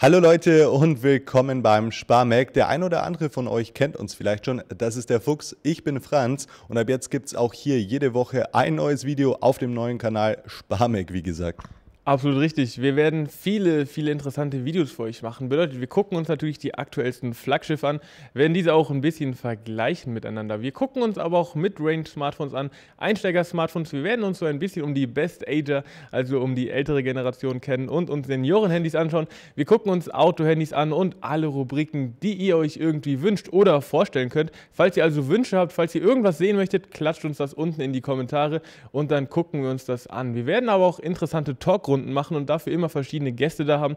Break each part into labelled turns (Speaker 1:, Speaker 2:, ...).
Speaker 1: Hallo Leute und willkommen beim Sparmac. Der ein oder andere von euch kennt uns vielleicht schon. Das ist der Fuchs. Ich bin Franz und ab jetzt gibt es auch hier jede Woche ein neues Video auf dem neuen
Speaker 2: Kanal Sparmac, wie gesagt. Absolut richtig. Wir werden viele, viele interessante Videos für euch machen. Bedeutet, wir gucken uns natürlich die aktuellsten Flaggschiffe an, werden diese auch ein bisschen vergleichen miteinander. Wir gucken uns aber auch Mid-Range-Smartphones an, Einsteiger-Smartphones. Wir werden uns so ein bisschen um die Best-Ager, also um die ältere Generation kennen und uns Senioren-Handys anschauen. Wir gucken uns Auto-Handys an und alle Rubriken, die ihr euch irgendwie wünscht oder vorstellen könnt. Falls ihr also Wünsche habt, falls ihr irgendwas sehen möchtet, klatscht uns das unten in die Kommentare und dann gucken wir uns das an. Wir werden aber auch interessante Talkrunden Talkrunden machen und dafür immer verschiedene Gäste da haben.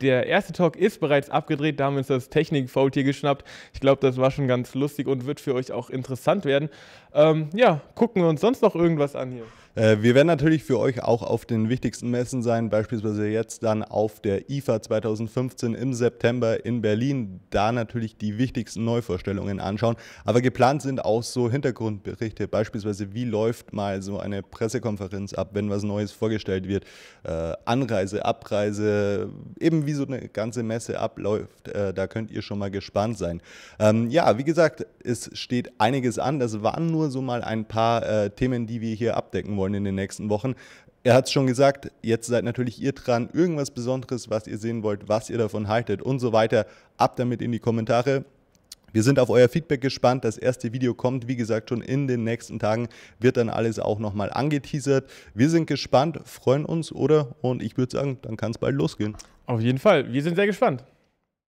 Speaker 2: Der erste Talk ist bereits abgedreht, da haben wir uns das Technik-Faultier geschnappt. Ich glaube, das war schon ganz lustig und wird für euch auch interessant werden. Ähm, ja, gucken wir uns sonst noch irgendwas an hier.
Speaker 1: Äh, wir werden natürlich für euch auch auf den wichtigsten Messen sein, beispielsweise jetzt dann auf der IFA 2015 im September in Berlin. Da natürlich die wichtigsten Neuvorstellungen anschauen. Aber geplant sind auch so Hintergrundberichte, beispielsweise wie läuft mal so eine Pressekonferenz ab, wenn was Neues vorgestellt wird. Äh, Anreise, Abreise, eben wie so eine ganze Messe abläuft. Äh, da könnt ihr schon mal gespannt sein. Ähm, ja, wie gesagt, es steht einiges an. Das waren nur so mal ein paar Themen, die wir hier abdecken wollen wollen in den nächsten Wochen. Er hat es schon gesagt, jetzt seid natürlich ihr dran, irgendwas Besonderes, was ihr sehen wollt, was ihr davon haltet und so weiter. Ab damit in die Kommentare. Wir sind auf euer Feedback gespannt. Das erste Video kommt, wie gesagt, schon in den nächsten Tagen. Wird dann alles auch nochmal angeteasert. Wir sind gespannt, freuen uns, oder? Und ich würde sagen, dann kann es bald losgehen. Auf jeden Fall. Wir sind sehr gespannt.